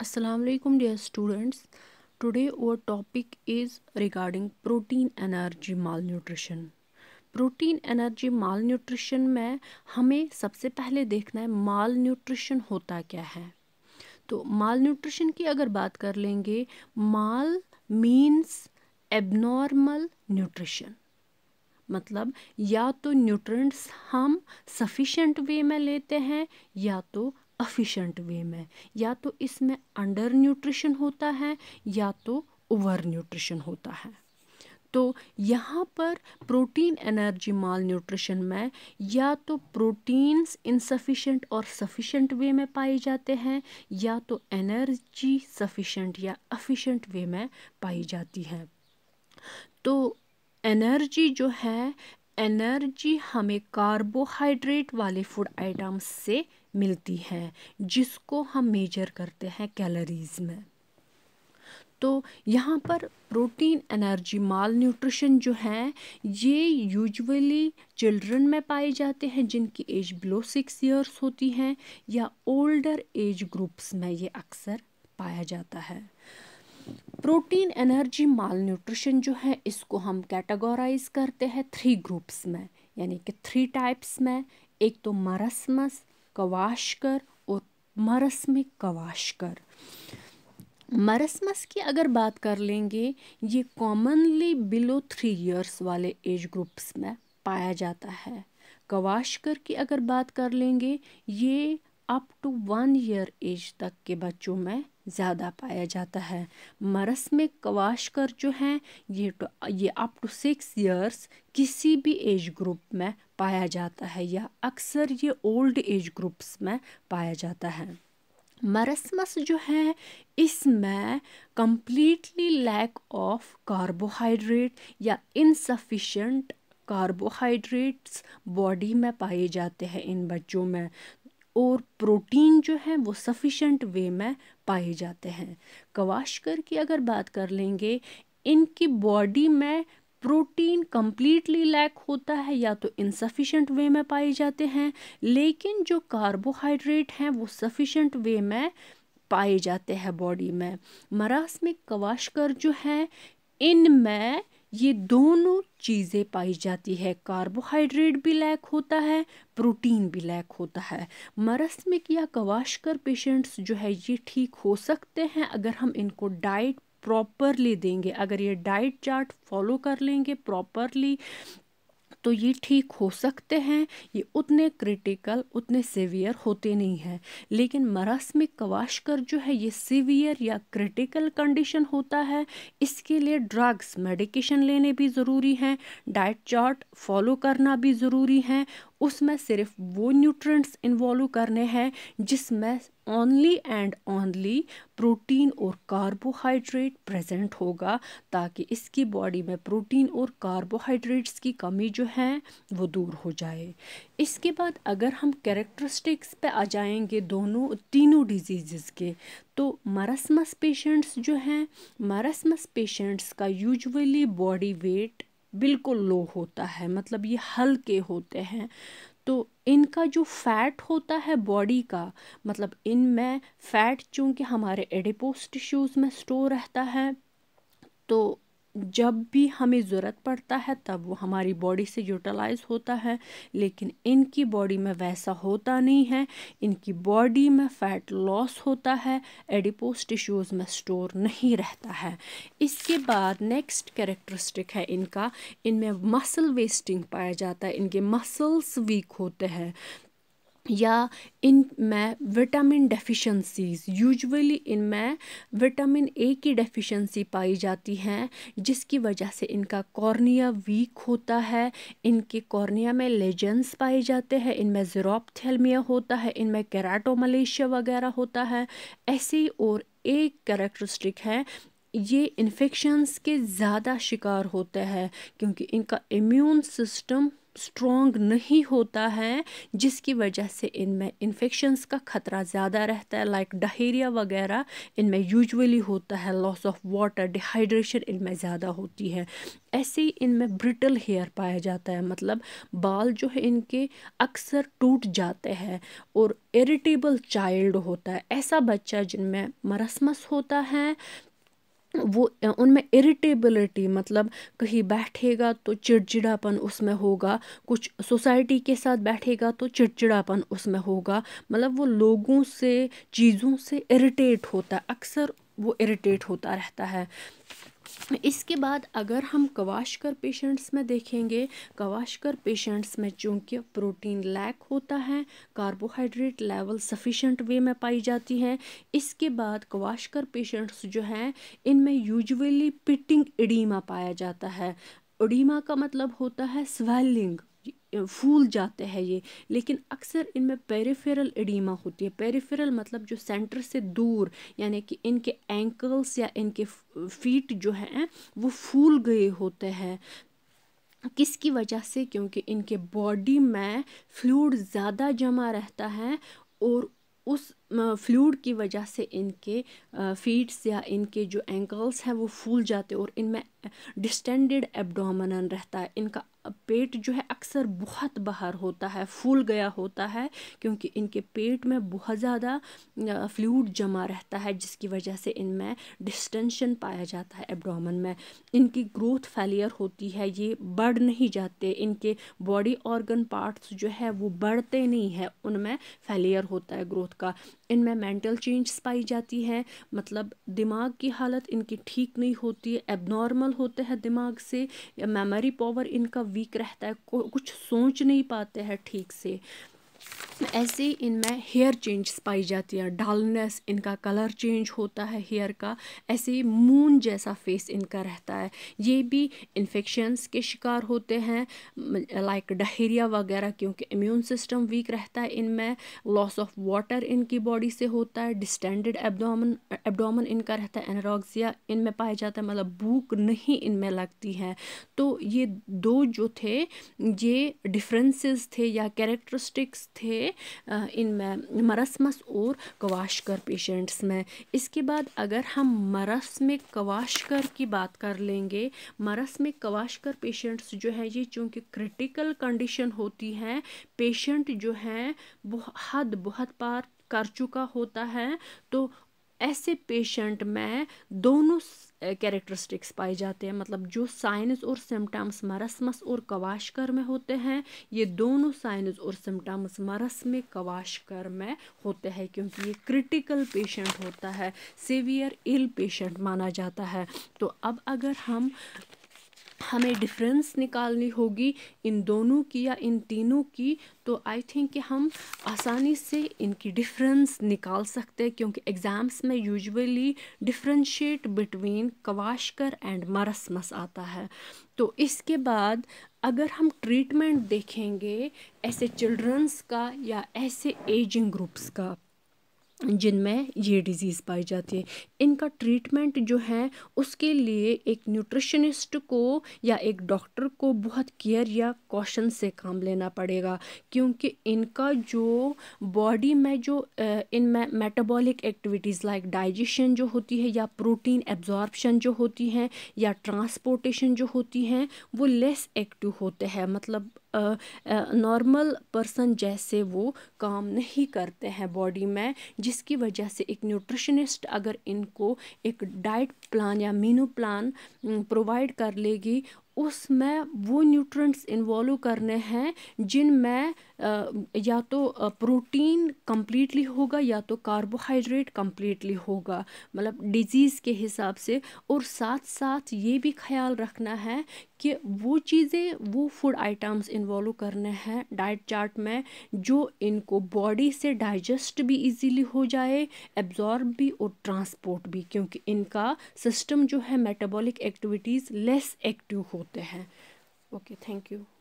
dear students today today topic is regarding protein energy malnutrition protein energy malnutrition में हमें सबसे पहले देखना है माल न्यूट्रिशन होता क्या है तो माल न्यूट्रिशन की अगर बात कर लेंगे माल मीन्स एबनॉर्मल न्यूट्रिशन मतलब या तो न्यूट्रिएंट्स हम सफिशेंट वे में लेते हैं या तो अफिशेंट वे में या तो इसमें अंडर न्यूट्रिशन होता है या तो ओवर न्यूट्रिशन होता है तो यहाँ पर प्रोटीन एनर्जी माल न्यूट्रिशन में या तो प्रोटीन्स इनसफिशेंट और सफिशेंट वे में पाए जाते हैं या तो एनर्जी सफिशेंट या अफिशेंट वे में पाई जाती है तो एनर्जी जो है एनर्जी हमें कार्बोहाइड्रेट वाले फूड आइटम्स से मिलती हैं जिसको हम मेजर करते हैं कैलोरीज़ में तो यहाँ पर प्रोटीन एनर्जी माल न्यूट्रिशन जो है ये यूजुअली चिल्ड्रन में पाए जाते हैं जिनकी एज बिलो सिक्स इयर्स होती हैं या ओल्डर एज ग्रुप्स में ये अक्सर पाया जाता है प्रोटीन एनर्जी माल न्यूट्रिशन जो है इसको हम कैटेगोराइज करते हैं थ्री ग्रुप्स में यानी कि थ्री टाइप्स में एक तो मरसमस कवाशकर और मरसम कवाशकर मरसमस की अगर बात कर लेंगे ये कॉमनली बिलो थ्री इयर्स वाले एज ग्रुप्स में पाया जाता है कवाशकर की अगर बात कर लेंगे ये up to one year age तक के बच्चों में ज़्यादा पाया जाता है मरस में कवाशकर जो हैं ये तो, ये अप टू सिक्स इयर्स किसी भी एज ग्रुप में पाया जाता है या अक्सर ये ओल्ड एज ग्रुप्स में पाया जाता है मरसमस जो है इसमें कम्प्लीटली लैक ऑफ कार्बोहाइड्रेट या इनसफिशेंट कार्बोहाइड्रेट्स बॉडी में पाए जाते हैं इन बच्चों में और प्रोटीन जो है वो सफिशेंट वे में पाए जाते हैं कवाशकर की अगर बात कर लेंगे इनकी बॉडी में प्रोटीन कम्प्लीटली लैक होता है या तो इनसफिशेंट वे में पाए जाते हैं लेकिन जो कार्बोहाइड्रेट हैं वो सफिशेंट वे में पाए जाते हैं बॉडी में मरासमिक कवाशकर जो हैं इनमें ये दोनों चीज़ें पाई जाती है कार्बोहाइड्रेट भी लैक होता है प्रोटीन भी लैक होता है मरस्मिक या कवाशकर पेशेंट्स जो है ये ठीक हो सकते हैं अगर हम इनको डाइट प्रॉपरली देंगे अगर ये डाइट चार्ट फॉलो कर लेंगे प्रॉपरली तो ये ठीक हो सकते हैं ये उतने क्रिटिकल उतने सीवियर होते नहीं हैं लेकिन मरासमिक कवाशकर जो है ये सीवियर या क्रिटिकल कंडीशन होता है इसके लिए ड्रग्स मेडिकेशन लेने भी ज़रूरी हैं डाइट चार्ट फॉलो करना भी ज़रूरी है उसमें सिर्फ वो न्यूट्रिएंट्स इन्वॉल्व करने हैं जिसमें ओनली एंड ओनली प्रोटीन और कार्बोहाइड्रेट प्रेजेंट होगा ताकि इसकी बॉडी में प्रोटीन और कार्बोहाइड्रेट्स की कमी जो है वो दूर हो जाए इसके बाद अगर हम कैरेक्टरिस्टिक्स पे आ जाएंगे दोनों तीनों डिजीज़ के तो मरसमस पेशेंट्स जो हैं मरसमस पेशेंट्स का यूजुअली बॉडी वेट बिल्कुल लो होता है मतलब ये हल्के होते हैं तो इनका जो फैट होता है बॉडी का मतलब इन में फ़ैट चूँकि हमारे एडिपोस टिश्यूज़ में स्टोर रहता है तो जब भी हमें ज़रूरत पड़ता है तब वो हमारी बॉडी से यूटिलाइज होता है लेकिन इनकी बॉडी में वैसा होता नहीं है इनकी बॉडी में फ़ैट लॉस होता है एडिपोस टिश्यूज़ में स्टोर नहीं रहता है इसके बाद नेक्स्ट कैरेक्टरिस्टिक है इनका इनमें मसल वेस्टिंग पाया जाता है इनके मसल्स वीक होते हैं या इन में विटामिन डेफिशिएंसीज यूजुअली इनमें विटामिन ए की डेफिशिएंसी पाई जाती हैं जिसकी वजह से इनका कॉर्निया वीक होता है इनके कॉर्निया में लेजेंस पाए जाते हैं इनमें जीरोपथेलमिया होता है इनमें कैराटोमलेशिया वगैरह होता है ऐसे और एक करेक्टरिस्टिक है ये इन्फेक्शंस के ज़्यादा शिकार होते हैं क्योंकि इनका इम्यून सिस्टम स्ट्रॉन्ग नहीं होता है जिसकी वजह से इनमें इन्फेक्शंस का ख़तरा ज़्यादा रहता है लाइक डहेरिया वगैरह इनमें यूजुअली होता है लॉस ऑफ वाटर डिहाइड्रेशन इनमें ज़्यादा होती है ऐसे ही इनमें ब्रिटल हेयर पाया जाता है मतलब बाल जो है इनके अक्सर टूट जाते हैं और इरिटेबल चाइल्ड होता है ऐसा बच्चा जिनमें मरसमस होता है वो उनमें इरिटेबिलिटी मतलब कहीं बैठेगा तो चिड़चिड़ापन उसमें होगा कुछ सोसाइटी के साथ बैठेगा तो चिड़चिड़ापन उसमें होगा मतलब वो लोगों से चीज़ों से इरिटेट होता है अक्सर वो इरिटेट होता रहता है इसके बाद अगर हम कवाशकर पेशेंट्स में देखेंगे कवाशकर पेशेंट्स में चूँकि प्रोटीन लैक होता है कार्बोहाइड्रेट लेवल सफिशेंट वे में पाई जाती है इसके बाद कवाशकर पेशेंट्स जो हैं इनमें यूजुअली पिटिंग इडीमा पाया जाता है उडीमा का मतलब होता है स्वेलिंग फूल जाते हैं ये लेकिन अक्सर इनमें पेरीफेरल एडीमा होती है पेरीफेरल मतलब जो सेंटर से दूर यानी कि इनके एंकल्स या इनके फीट जो हैं वो फूल गए होते हैं किसकी वजह से क्योंकि इनके बॉडी में फ्लूड ज़्यादा जमा रहता है और उस फ्लूड की वजह से इनके फीट्स या इनके जो एंकल्स हैं वो फूल जाते और इनमें डिस्टेंडेड एबडोमन रहता है इनका पेट जो है अक्सर बहुत बाहर होता है फूल गया होता है क्योंकि इनके पेट में बहुत ज़्यादा फ्लूड जमा रहता है जिसकी वजह से इनमें डिस्टेंशन पाया जाता है एबडामन में इनकी ग्रोथ फेलियर होती है ये बढ़ नहीं जाते इनके बॉडी ऑर्गन पार्ट्स जो है वो बढ़ते नहीं है उनमें फेलियर होता है ग्रोथ का इनमें मेंटल चेंज पाई जाती हैं मतलब दिमाग की हालत इनकी ठीक नहीं होती है एबनॉर्मल होते हैं दिमाग से मेमोरी पावर इनका वीक रहता है कुछ सोच नहीं पाते हैं ठीक से ऐसे ही इनमें हेयर चेंज पाई जाती है डालनेस इनका कलर चेंज होता है हेयर का ऐसे ही मून जैसा फेस इनका रहता है ये भी इन्फेक्शंस के शिकार होते हैं लाइक डहेरिया वगैरह क्योंकि इम्यून सिस्टम वीक रहता है इनमें लॉस ऑफ वाटर इनकी बॉडी से होता है डिस्टेंडेड एबडोमन एबडोमन इनका रहता है एनरोगजिया इनमें पाया जाता है मतलब भूख नहीं इनमें लगती है तो ये दो जो थे ये डिफरेंसेस थे या कैरेक्टरिस्टिक्स थे इन में मरसमस और कवाशकर पेशेंट्स में इसके बाद अगर हम मरस में कवाशकर की बात कर लेंगे मरस में कवाशकर पेशेंट्स जो है ये चूँकि क्रिटिकल कंडीशन होती है पेशेंट जो है बहुत हद बहुत पार कर चुका होता है तो ऐसे पेशेंट में दोनों कैरेक्टरिस्टिक्स पाए जाते हैं मतलब जो साइनस और सिम्टम्स मरसमस और कवाशकर में होते हैं ये दोनों साइनस और सिम्टम्स मरस में कवाशकर में होते हैं क्योंकि ये क्रिटिकल पेशेंट होता है सीवियर इल पेशेंट माना जाता है तो अब अगर हम हमें डिफरेंस निकालनी होगी इन दोनों की या इन तीनों की तो आई थिंक कि हम आसानी से इनकी डिफरेंस निकाल सकते हैं क्योंकि एग्ज़ाम्स में usually differentiate between kwashiorkor and marasmus आता है तो इसके बाद अगर हम ट्रीटमेंट देखेंगे ऐसे चिल्ड्रंस का या ऐसे एजिंग ग्रुप्स का जिनमें ये डिज़ीज़ पाई जाती है इनका ट्रीटमेंट जो है उसके लिए एक न्यूट्रिशनिस्ट को या एक डॉक्टर को बहुत केयर या कॉशन से काम लेना पड़ेगा क्योंकि इनका जो बॉडी में जो इन मेटाबॉलिक एक्टिविटीज़ लाइक डाइजेशन जो होती है या प्रोटीन एब्जॉर्बशन जो होती हैं या ट्रांसपोर्टेशन जो होती हैं वो लेस एक्टिव होते हैं मतलब नॉर्मल पर्सन जैसे वो काम नहीं करते हैं बॉडी में जिसकी वजह से एक न्यूट्रिशनिस्ट अगर इनको एक डाइट प्लान या मीनू प्लान प्रोवाइड कर लेगी उसमें वो न्यूट्रंट्स इन्वॉल्व करने हैं जिनमें या तो प्रोटीन कम्प्लीटली होगा या तो कार्बोहाइड्रेट कम्प्लीटली होगा मतलब डिजीज़ के हिसाब से और साथ साथ ये भी ख्याल रखना है कि वो चीज़ें वो फूड आइटम्स इन्वॉल्व करने हैं डाइट चार्ट में जो इनको बॉडी से डाइजेस्ट भी इजीली हो जाए एब्जॉर्ब भी और ट्रांसपोर्ट भी क्योंकि इनका सिस्टम जो है मेटाबॉलिक एक्टिविटीज़ लेस एक्टिव होते हैं ओके थैंक यू